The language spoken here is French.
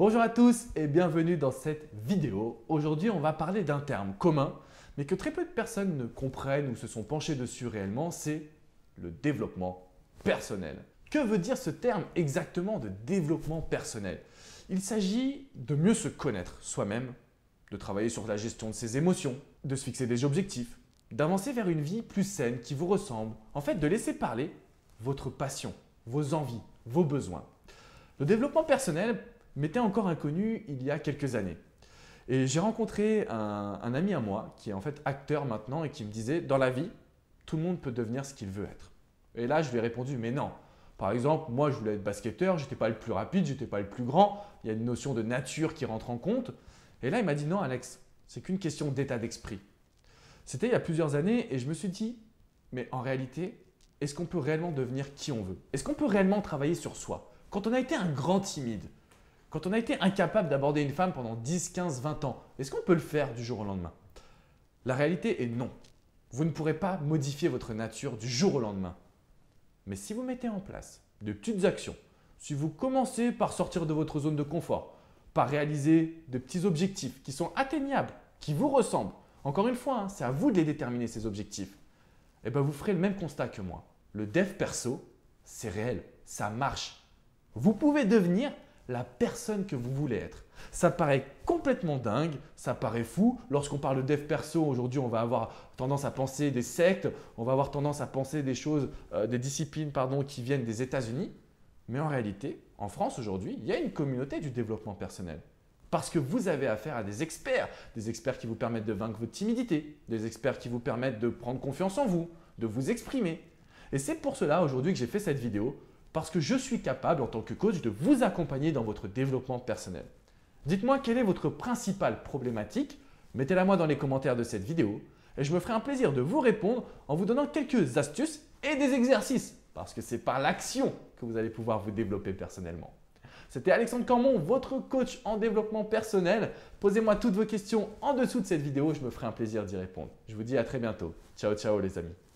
Bonjour à tous et bienvenue dans cette vidéo. Aujourd'hui, on va parler d'un terme commun, mais que très peu de personnes ne comprennent ou se sont penchées dessus réellement, c'est le développement personnel. Que veut dire ce terme exactement de développement personnel Il s'agit de mieux se connaître soi-même, de travailler sur la gestion de ses émotions, de se fixer des objectifs, d'avancer vers une vie plus saine qui vous ressemble, en fait de laisser parler votre passion, vos envies, vos besoins. Le développement personnel m'était encore inconnu il y a quelques années. Et j'ai rencontré un, ami à moi qui est en fait acteur maintenant et qui me disait dans la vie, tout le monde peut devenir ce qu'il veut être. Et là, je lui ai répondu mais non. Par exemple, moi, je voulais être basketteur, j'étais pas le plus rapide, j'étais pas le plus grand. Il y a une notion de nature qui rentre en compte. Et là, il m'a dit non, Alex, c'est qu'une question d'état d'esprit. C'était il y a plusieurs années et je me suis dit mais en réalité, est-ce qu'on peut réellement devenir qui on veut Est-ce qu'on peut réellement travailler sur soi Quand on a été un grand timide, quand on a été incapable d'aborder une femme pendant 10, 15, 20 ans, est-ce qu'on peut le faire du jour au lendemain La réalité est non. Vous ne pourrez pas modifier votre nature du jour au lendemain. Mais si vous mettez en place de petites actions, si vous commencez par sortir de votre zone de confort, par réaliser de petits objectifs qui sont atteignables, qui vous ressemblent, encore une fois, hein, c'est à vous de les déterminer ces objectifs, et eh ben vous ferez le même constat que moi. Le dev perso, c'est réel, ça marche. Vous pouvez devenir la personne que vous voulez être. Ça paraît complètement dingue, ça paraît fou. Lorsqu'on parle de dev perso, aujourd'hui, on va avoir tendance à penser des sectes, on va avoir tendance à penser des choses, euh, des disciplines pardon, qui viennent des États-Unis. Mais en réalité, en France aujourd'hui, il y a une communauté du développement personnel. Parce que vous avez affaire à des experts, des experts qui vous permettent de vaincre votre timidité, des experts qui vous permettent de prendre confiance en vous, de vous exprimer. Et c'est pour cela aujourd'hui que j'ai fait cette vidéo, parce que je suis capable, en tant que coach, de vous accompagner dans votre développement personnel. Dites-moi quelle est votre principale problématique, mettez-la moi dans les commentaires de cette vidéo, et je me ferai un plaisir de vous répondre en vous donnant quelques astuces et des exercices, parce que c'est par l'action que vous allez pouvoir vous développer personnellement. C'était Alexandre Cormon, votre coach en développement personnel. Posez-moi toutes vos questions en dessous de cette vidéo, je me ferai un plaisir d'y répondre. Je vous dis à très bientôt. Ciao ciao les amis.